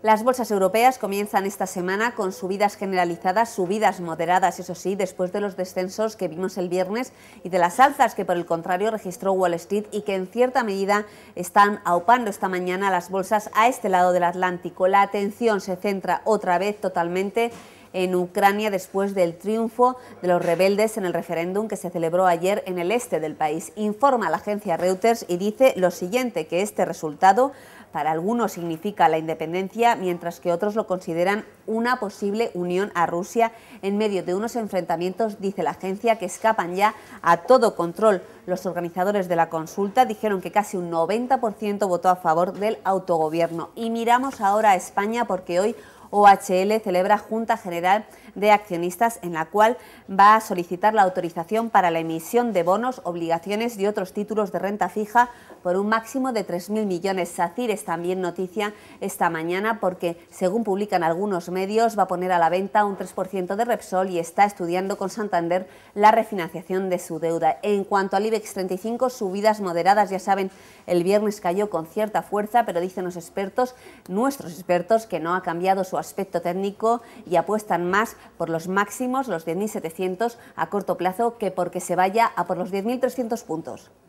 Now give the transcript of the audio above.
Las bolsas europeas comienzan esta semana con subidas generalizadas, subidas moderadas, eso sí, después de los descensos que vimos el viernes y de las alzas que por el contrario registró Wall Street y que en cierta medida están aupando esta mañana las bolsas a este lado del Atlántico. La atención se centra otra vez totalmente en Ucrania después del triunfo de los rebeldes en el referéndum que se celebró ayer en el este del país. Informa la agencia Reuters y dice lo siguiente, que este resultado para algunos significa la independencia, mientras que otros lo consideran una posible unión a Rusia en medio de unos enfrentamientos, dice la agencia, que escapan ya a todo control. Los organizadores de la consulta dijeron que casi un 90% votó a favor del autogobierno. Y miramos ahora a España porque hoy OHL celebra Junta General de Accionistas en la cual va a solicitar la autorización para la emisión de bonos, obligaciones y otros títulos de renta fija por un máximo de 3.000 millones. SACIR es también noticia esta mañana porque, según publican algunos medios, va a poner a la venta un 3% de Repsol y está estudiando con Santander la refinanciación de su deuda. En cuanto al IBEX 35, subidas moderadas, ya saben, el viernes cayó con cierta fuerza, pero dicen los expertos, nuestros expertos, que no ha cambiado su aspecto técnico y apuestan más por los máximos, los 10.700 a corto plazo, que porque se vaya a por los 10.300 puntos.